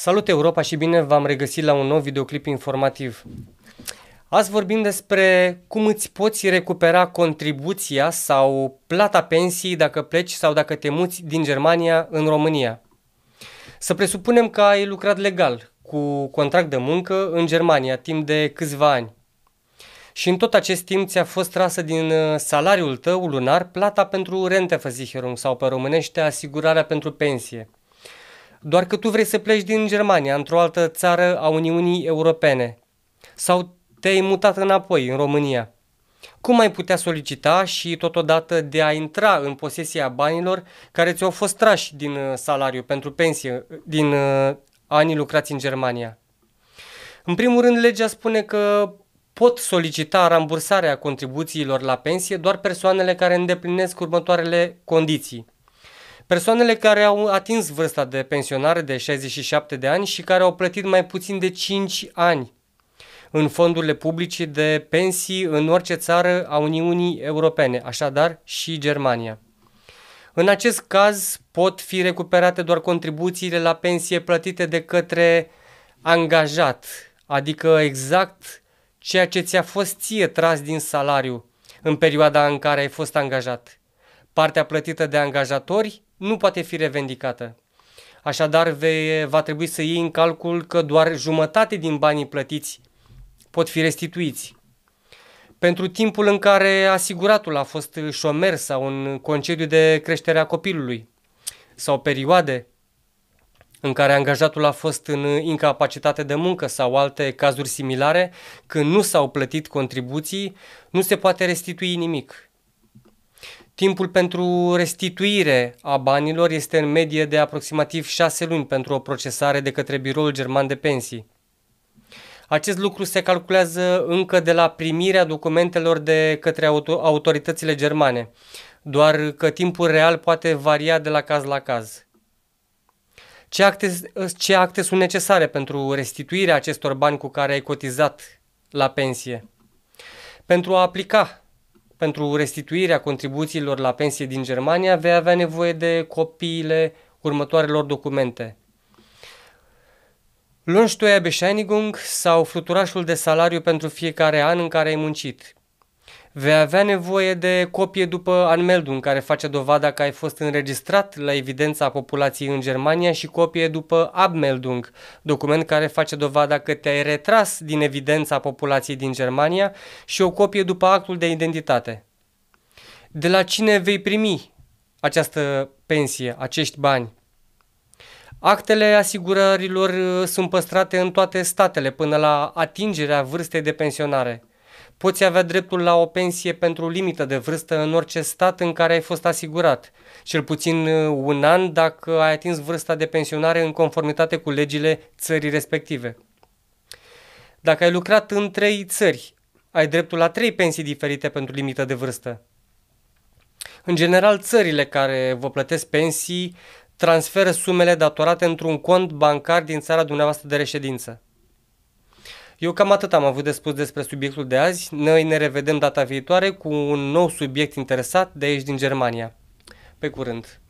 Salut Europa și bine v-am regăsit la un nou videoclip informativ. Azi vorbim despre cum îți poți recupera contribuția sau plata pensii dacă pleci sau dacă te muți din Germania în România. Să presupunem că ai lucrat legal cu contract de muncă în Germania timp de câțiva ani. Și în tot acest timp ți-a fost trasă din uh, salariul tău lunar plata pentru rente sau pe românește asigurarea pentru pensie – doar că tu vrei să pleci din Germania, într-o altă țară a Uniunii Europene. Sau te-ai mutat înapoi, în România. Cum ai putea solicita și totodată de a intra în posesia banilor care ți-au fost trași din uh, salariu pentru pensie uh, din uh, anii lucrați în Germania? În primul rând, legea spune că pot solicita rambursarea contribuțiilor la pensie doar persoanele care îndeplinesc următoarele condiții – Persoanele care au atins vârsta de pensionare de 67 de ani și care au plătit mai puțin de 5 ani în fondurile publice de pensii în orice țară a Uniunii Europene, așadar și Germania. În acest caz pot fi recuperate doar contribuțiile la pensie plătite de către angajat, adică exact ceea ce ți-a fost ție tras din salariu în perioada în care ai fost angajat. Partea plătită de angajatori nu poate fi revendicată. Așadar, vei, va trebui să iei în calcul că doar jumătate din banii plătiți pot fi restituiți. Pentru timpul în care asiguratul a fost șomer sau în concediu de creștere a copilului sau perioade în care angajatul a fost în incapacitate de muncă sau alte cazuri similare, când nu s-au plătit contribuții, nu se poate restitui nimic. Timpul pentru restituire a banilor este în medie de aproximativ 6 luni pentru o procesare de către Biroul German de Pensii. Acest lucru se calculează încă de la primirea documentelor de către autoritățile germane, doar că timpul real poate varia de la caz la caz. Ce acte, ce acte sunt necesare pentru restituirea acestor bani cu care ai cotizat la pensie? Pentru a aplica pentru restituirea contribuțiilor la pensie din Germania vei avea nevoie de copiile următoarelor documente. Lunștoia Bescheinigung sau fluturașul de salariu pentru fiecare an în care ai muncit vei avea nevoie de copie după Anmeldung, care face dovada că ai fost înregistrat la evidența populației în Germania și copie după Abmeldung, document care face dovada că te-ai retras din evidența populației din Germania și o copie după actul de identitate. De la cine vei primi această pensie, acești bani? Actele asigurărilor uh, sunt păstrate în toate statele până la atingerea vârstei de pensionare – Poți avea dreptul la o pensie pentru limită de vârstă în orice stat în care ai fost asigurat, cel puțin uh, un an dacă ai atins vârsta de pensionare în conformitate cu legile țării respective. Dacă ai lucrat în trei țări, ai dreptul la trei pensii diferite pentru limită de vârstă. În general, țările care vă plătesc pensii transferă sumele datorate într-un cont bancar din țara dumneavoastră de reședință. Eu cam atât am avut de spus despre subiectul de azi. Noi ne revedem data viitoare cu un nou subiect interesat de aici din Germania. Pe curând!